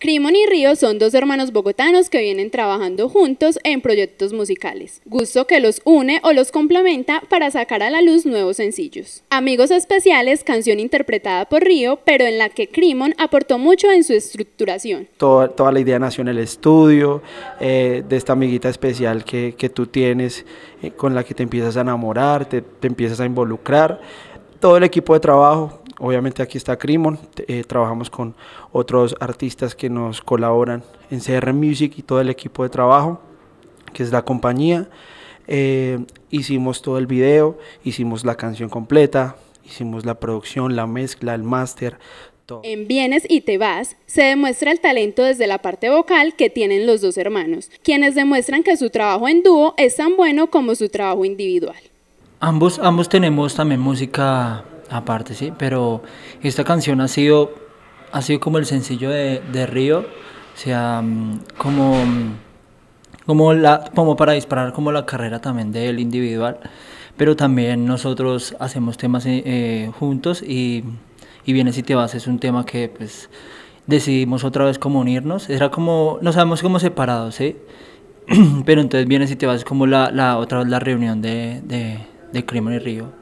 Crimon y Río son dos hermanos bogotanos que vienen trabajando juntos en proyectos musicales, gusto que los une o los complementa para sacar a la luz nuevos sencillos. Amigos Especiales, canción interpretada por Río, pero en la que Crimon aportó mucho en su estructuración. Toda, toda la idea nació en el estudio eh, de esta amiguita especial que, que tú tienes, eh, con la que te empiezas a enamorar, te, te empiezas a involucrar. Todo el equipo de trabajo, obviamente aquí está Crimon, eh, trabajamos con otros artistas que nos colaboran en CR Music y todo el equipo de trabajo, que es la compañía. Eh, hicimos todo el video, hicimos la canción completa, hicimos la producción, la mezcla, el máster, en Vienes y Te Vas se demuestra el talento desde la parte vocal que tienen los dos hermanos, quienes demuestran que su trabajo en dúo es tan bueno como su trabajo individual. Ambos, ambos tenemos también música aparte, sí. Pero esta canción ha sido, ha sido como el sencillo de, Río, o sea, mm, como, mm, como, la, como para disparar como la carrera también del individual. Pero también nosotros hacemos temas eh, eh, juntos y, y Vienes y te vas es un tema que pues decidimos otra vez como unirnos. Era como, nos habíamos como separados, ¿sí? Pero entonces Vienes y te vas es como la, otra vez la reunión de, de, de Crimen y Río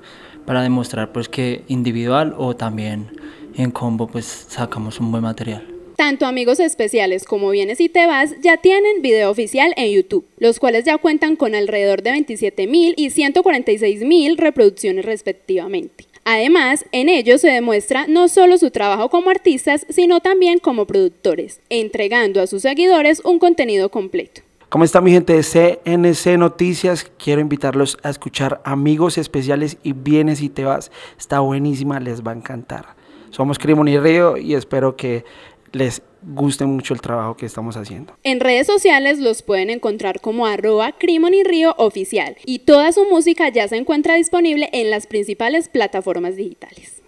para demostrar pues que individual o también en combo pues sacamos un buen material. Tanto Amigos Especiales como Vienes y Te Vas ya tienen video oficial en YouTube, los cuales ya cuentan con alrededor de 27.000 y 146.000 reproducciones respectivamente. Además, en ellos se demuestra no solo su trabajo como artistas, sino también como productores, entregando a sus seguidores un contenido completo. ¿Cómo está mi gente de CNC Noticias? Quiero invitarlos a escuchar Amigos Especiales y Vienes y Te Vas. Está buenísima, les va a encantar. Somos Crimon y Río y espero que les guste mucho el trabajo que estamos haciendo. En redes sociales los pueden encontrar como arroba Crimon y Río Oficial y toda su música ya se encuentra disponible en las principales plataformas digitales.